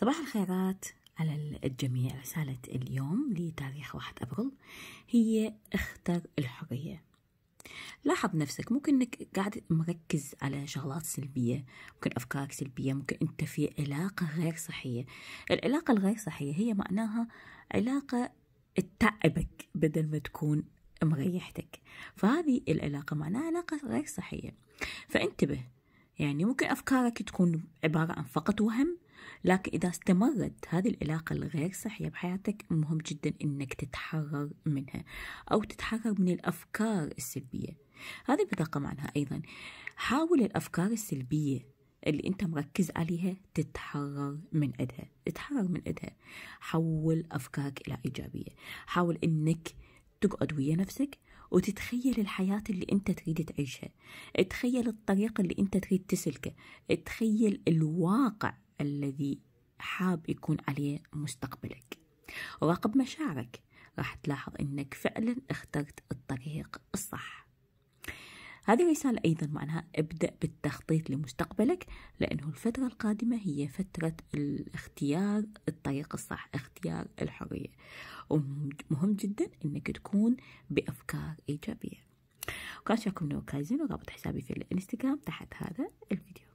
صباح الخيرات على الجميع رسالة اليوم لتاريخ واحد أبريل هي اختر الحرية لاحظ نفسك ممكن انك قاعد مركز على شغلات سلبية ممكن افكارك سلبية ممكن انت في علاقة غير صحية العلاقة الغير صحية هي معناها علاقة تتعبك بدل ما تكون مريحتك فهذه العلاقة معناها علاقة غير صحية فانتبه يعني ممكن أفكارك تكون عبارة عن فقط وهم لكن إذا استمرت هذه العلاقة الغير صحية بحياتك مهم جدا إنك تتحرر منها أو تتحرر من الأفكار السلبية هذه بطاقة معناها أيضا حاول الأفكار السلبية اللي انت مركز عليها تتحرر من ادها تتحرر من ادها حول افكارك الى ايجابيه حاول انك تقعد ويا نفسك وتتخيل الحياة اللي انت تريد تعيشها تخيل الطريق اللي انت تريد تسلكه تخيل الواقع الذي حاب يكون عليه مستقبلك راقب مشاعرك راح تلاحظ انك فعلا اخترت الطريق الصح هذه رسالة أيضا معناها ابدأ بالتخطيط لمستقبلك لأنه الفترة القادمة هي فترة الاختيار الطريق الصح اختيار الحرية ومهم جدا أنك تكون بأفكار إيجابية وكان شاكم نور كايزين ورابط حسابي في الانستغرام تحت هذا الفيديو